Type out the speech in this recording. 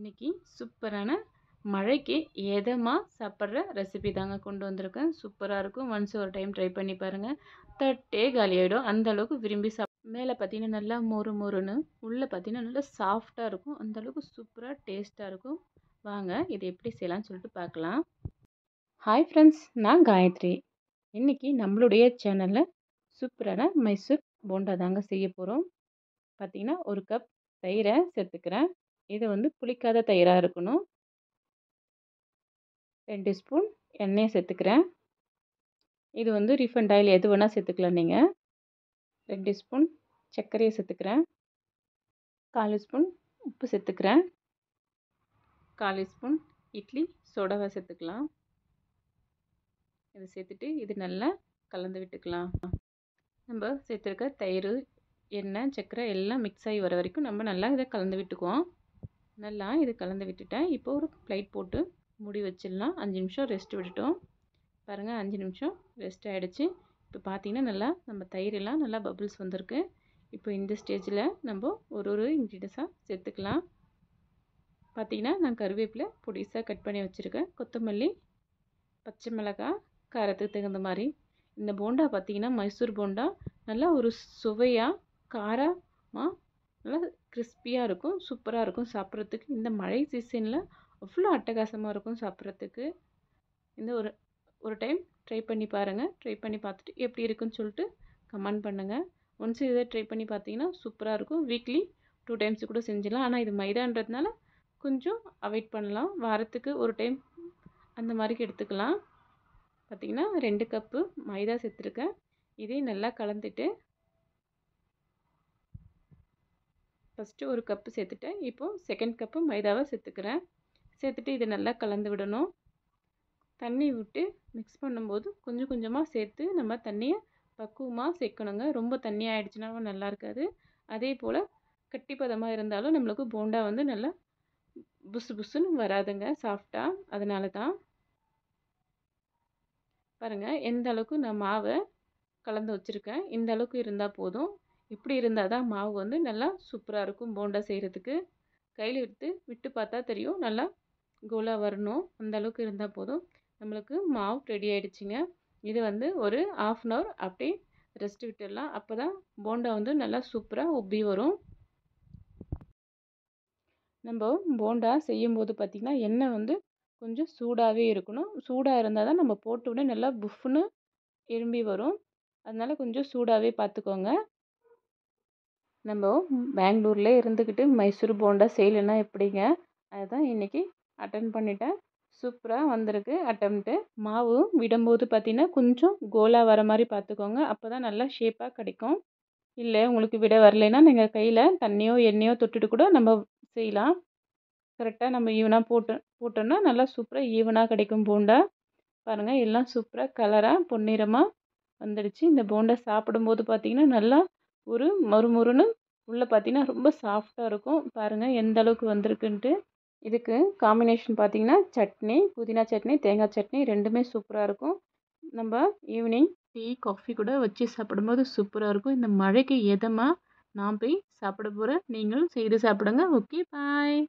இன்றைக்கி சூப்பரான மழைக்கு ஏதமாக சாப்பிட்ற ரெசிபி தாங்க கொண்டு வந்திருக்கேன் சூப்பராக இருக்கும் ஒன்ஸ் ஒரு டைம் ட்ரை பண்ணி பாருங்கள் தட்டே அந்த அந்தளவுக்கு விரும்பி சாப் மேலே பார்த்தீங்கன்னா நல்லா மொறு மொறுன்னு உள்ளே பார்த்தீங்கன்னா நல்லா சாஃப்டாக இருக்கும் அந்தளவுக்கு சூப்பராக டேஸ்ட்டாக இருக்கும் வாங்க இதை எப்படி செய்யலாம்னு சொல்லிட்டு பார்க்கலாம் ஹாய் ஃப்ரெண்ட்ஸ் நான் காயத்ரி இன்றைக்கி நம்மளுடைய சேனலில் சூப்பரான மைசூர் போண்டா தாங்க செய்ய போகிறோம் பார்த்திங்கன்னா ஒரு கப் தயிரை சேர்த்துக்கிறேன் இது வந்து புளிக்காத தயிராக இருக்கணும் ரெண்டு ஸ்பூன் எண்ணெயை சேர்த்துக்கிறேன் இது வந்து ரிஃபண்ட் ஆயில் எது வேணால் சேர்த்துக்கலாம் நீங்கள் ரெண்டு ஸ்பூன் சர்க்கரையை சேர்த்துக்கிறேன் கால் ஸ்பூன் உப்பு சேர்த்துக்கிறேன் கால் ஸ்பூன் இட்லி சோடாவை சேர்த்துக்கலாம் இதை சேர்த்துட்டு இது நல்லா கலந்து விட்டுக்கலாம் நம்ம சேர்த்துருக்க தயிர் எண்ணெய் சர்க்கரை எல்லாம் மிக்ஸ் ஆகி வர வரைக்கும் நம்ம நல்லா இதை கலந்து விட்டுக்குவோம் நல்லா இது கலந்து விட்டுட்டேன் இப்போ ஒரு ப்ளைட் போட்டு முடி வச்சிடலாம் அஞ்சு நிமிஷம் ரெஸ்ட் விட்டுட்டோம் பாருங்கள் அஞ்சு நிமிஷம் ரெஸ்ட் ஆகிடுச்சு இப்போ பார்த்தீங்கன்னா நல்லா நம்ம தயிரெல்லாம் நல்லா பபுள்ஸ் வந்திருக்கு இப்போ இந்த ஸ்டேஜில் நம்ம ஒரு ஒரு இன்க்ரீடியன்ஸாக சேர்த்துக்கலாம் பார்த்திங்கன்னா நான் கருவேப்பிலை பொடிசாக கட் பண்ணி வச்சுருக்கேன் கொத்தமல்லி பச்சை மிளகாய் காரத்துக்கு தகுந்த மாதிரி இந்த போண்டா பார்த்திங்கன்னா மைசூர் போண்டா நல்லா ஒரு சுவையாக காரமாக நல்லா கிறிஸ்பியாக இருக்கும் சூப்பராக இருக்கும் சாப்பிட்றதுக்கு இந்த மழை சீசனில் அவ்வளோ அட்டகாசமாக இருக்கும் சாப்பிட்றதுக்கு இந்த ஒரு ஒரு டைம் ட்ரை பண்ணி பாருங்கள் ட்ரை பண்ணி பார்த்துட்டு எப்படி இருக்குன்னு சொல்லிட்டு கமெண்ட் பண்ணுங்கள் ஒன்ஸ் இதை ட்ரை பண்ணி பார்த்தீங்கன்னா சூப்பராக இருக்கும் வீக்லி டூ டைம்ஸ் கூட செஞ்சிடலாம் ஆனால் இது மைதான்றதுனால கொஞ்சம் அவாய்ட் பண்ணலாம் வாரத்துக்கு ஒரு டைம் அந்த மாதிரிக்கு எடுத்துக்கலாம் பார்த்திங்கன்னா ரெண்டு கப்பு மைதா சேர்த்துருக்கேன் இதையும் நல்லா கலந்துட்டு ஃபஸ்ட்டு ஒரு கப்பு சேர்த்துட்டேன் இப்போது செகண்ட் கப்பு மைதாவை சேர்த்துக்கிறேன் சேர்த்துட்டு இதை நல்லா கலந்து விடணும் தண்ணி விட்டு மிக்ஸ் பண்ணும்போது கொஞ்சம் கொஞ்சமாக சேர்த்து நம்ம தண்ணியை பக்குவமாக சேர்க்கணுங்க ரொம்ப தண்ணி ஆகிடுச்சுனாலும் நல்லா இருக்காது அதே போல் கட்டிப்பதமாக இருந்தாலும் நம்மளுக்கு போண்டா வந்து நல்லா புசு புசுன்னு வராதுங்க சாஃப்டாக அதனால தான் பாருங்கள் எந்த அளவுக்கு நான் மாவை கலந்து வச்சுருக்கேன் இந்த அளவுக்கு இருந்தால் போதும் இப்படி இருந்தால் தான் மாவு வந்து நல்லா சூப்பராக இருக்கும் போண்டா செய்கிறதுக்கு கையில் எடுத்து விட்டு பார்த்தா தெரியும் நல்லா கோலாக வரணும் அந்த அளவுக்கு இருந்தால் போதும் நம்மளுக்கு மாவு ரெடி ஆகிடுச்சிங்க இது வந்து ஒரு ஆஃப் அன் ஹவர் அப்படி ரெஸ்ட் விட்டுடலாம் அப்போ தான் போண்டா வந்து நல்லா சூப்பராக உப்பி வரும் நம்ம போண்டா செய்யும்போது பார்த்திங்கன்னா எண்ணெய் வந்து கொஞ்சம் சூடாகவே இருக்கணும் சூடாக இருந்தால் தான் நம்ம போட்டு உடனே நல்லா புஃப்னு எழும்பி வரும் அதனால் கொஞ்சம் சூடாகவே பார்த்துக்கோங்க நம்ம பெங்களூரில் இருந்துக்கிட்டு மைசூர் போண்டா செய்யலைன்னா எப்படிங்க அதுதான் இன்றைக்கி அட்டன் பண்ணிட்டேன் சூப்பராக வந்திருக்கு அட்டம்ப்ட்டு மாவு விடும்போது பார்த்திங்கன்னா கொஞ்சம் கோலாக வர மாதிரி பார்த்துக்கோங்க அப்போ தான் நல்லா ஷேப்பாக கிடைக்கும் இல்லை உங்களுக்கு விட வரலைன்னா நீங்கள் கையில் தண்ணியோ எண்ணெயோ தொட்டுட்டு கூட நம்ம செய்யலாம் கரெக்டாக நம்ம ஈவனாக போட்டு போட்டோம்னா நல்லா சூப்பராக ஈவனாக கிடைக்கும் போண்டா பாருங்கள் எல்லாம் சூப்பராக கலராக பொன்னிறமாக வந்துடுச்சு இந்த போண்டா சாப்பிடும்போது பார்த்திங்கன்னா நல்லா ஒரு மறுமுறுன்னு உள்ளே பார்த்தீங்கன்னா ரொம்ப சாஃப்டாக இருக்கும் பாருங்கள் எந்த அளவுக்கு வந்திருக்குன்ட்டு இதுக்கு காம்பினேஷன் பார்த்தீங்கன்னா சட்னி புதினா சட்னி தேங்காய் சட்னி ரெண்டுமே சூப்பராக இருக்கும் நம்ம ஈவினிங் டீ காஃபி கூட வச்சு சாப்பிடும்போது சூப்பராக இருக்கும் இந்த மழைக்கு எதமாக நான் போய் சாப்பிட போகிறேன் நீங்களும் செய்து சாப்பிடுங்க ஓகே பாய்